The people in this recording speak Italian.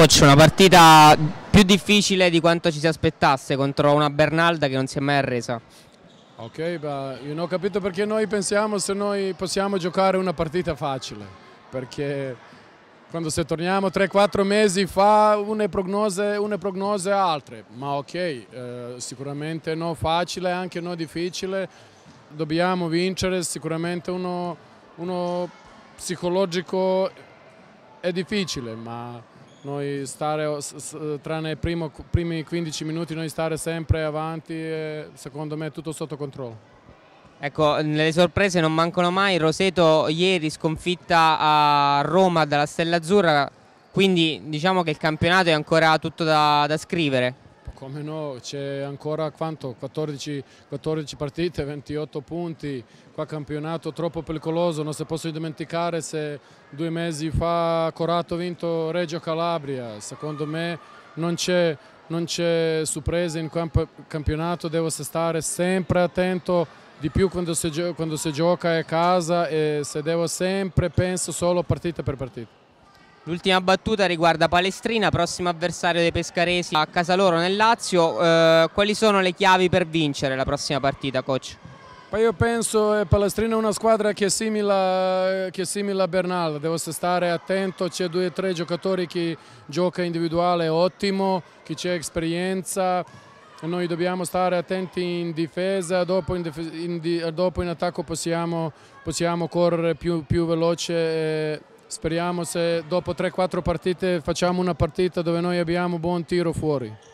Coach, una partita più difficile di quanto ci si aspettasse contro una Bernalda che non si è mai arresa. Ok, beh, io non ho capito perché noi pensiamo se noi possiamo giocare una partita facile, perché quando se torniamo 3-4 mesi fa una prognose, una prognose altre, ma ok, eh, sicuramente non facile, anche non difficile, dobbiamo vincere, sicuramente uno, uno psicologico è difficile, ma noi stare, tranne i primi 15 minuti, noi stare sempre avanti e secondo me è tutto sotto controllo. Ecco, le sorprese non mancano mai, Roseto ieri sconfitta a Roma dalla Stella Azzurra, quindi diciamo che il campionato è ancora tutto da, da scrivere come no, c'è ancora quanto? 14, 14, partite, 28 punti, qua campionato troppo pericoloso, non si possono dimenticare se due mesi fa Corato ha vinto Reggio Calabria, secondo me non c'è non c'è sorpresa in campionato, devo stare sempre attento di più quando si, quando si gioca a casa e se devo sempre penso solo partita per partita. L'ultima battuta riguarda Palestrina, prossimo avversario dei pescaresi a casa loro nel Lazio. Eh, quali sono le chiavi per vincere la prossima partita, coach? Io penso che eh, Palestrina è una squadra che è simile, che è simile a Bernal, devo stare attento, c'è due o tre giocatori che gioca individuale ottimo, che c'è esperienza, noi dobbiamo stare attenti in difesa, dopo in, dif in, di dopo in attacco possiamo, possiamo correre più, più veloce. E Speriamo se dopo 3-4 partite facciamo una partita dove noi abbiamo buon tiro fuori.